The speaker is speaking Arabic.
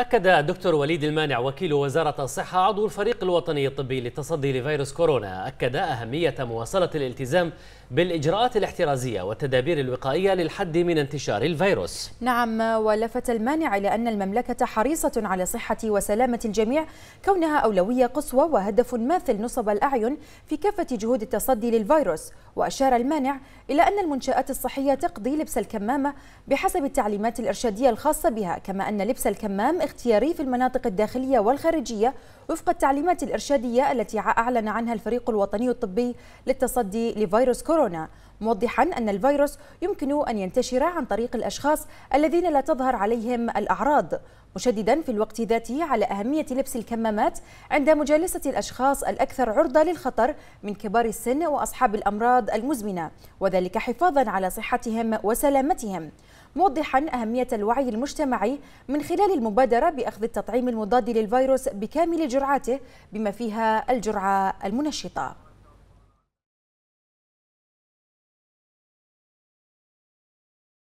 أكد الدكتور وليد المانع وكيل وزارة الصحة عضو الفريق الوطني الطبي للتصدي لفيروس كورونا أكد أهمية مواصلة الالتزام بالإجراءات الاحترازية والتدابير الوقائية للحد من انتشار الفيروس نعم ولفت المانع إلى أن المملكة حريصة على صحة وسلامة الجميع كونها أولوية قصوى وهدف ماثل نصب الأعين في كافة جهود التصدي للفيروس وأشار المانع إلى أن المنشآت الصحية تقضي لبس الكمامة بحسب التعليمات الإرشادية الخاصة بها كما أن لبس الكمام الاختياري في المناطق الداخلية والخارجية وفق التعليمات الإرشادية التي أعلن عنها الفريق الوطني الطبي للتصدي لفيروس كورونا موضحا أن الفيروس يمكن أن ينتشر عن طريق الأشخاص الذين لا تظهر عليهم الأعراض مشددا في الوقت ذاته على أهمية لبس الكمامات عند مجالسة الأشخاص الأكثر عرضة للخطر من كبار السن وأصحاب الأمراض المزمنة وذلك حفاظا على صحتهم وسلامتهم موضحا أهمية الوعي المجتمعي من خلال المبادرة بأخذ التطعيم المضاد للفيروس بكامل جرعاته بما فيها الجرعة المنشطة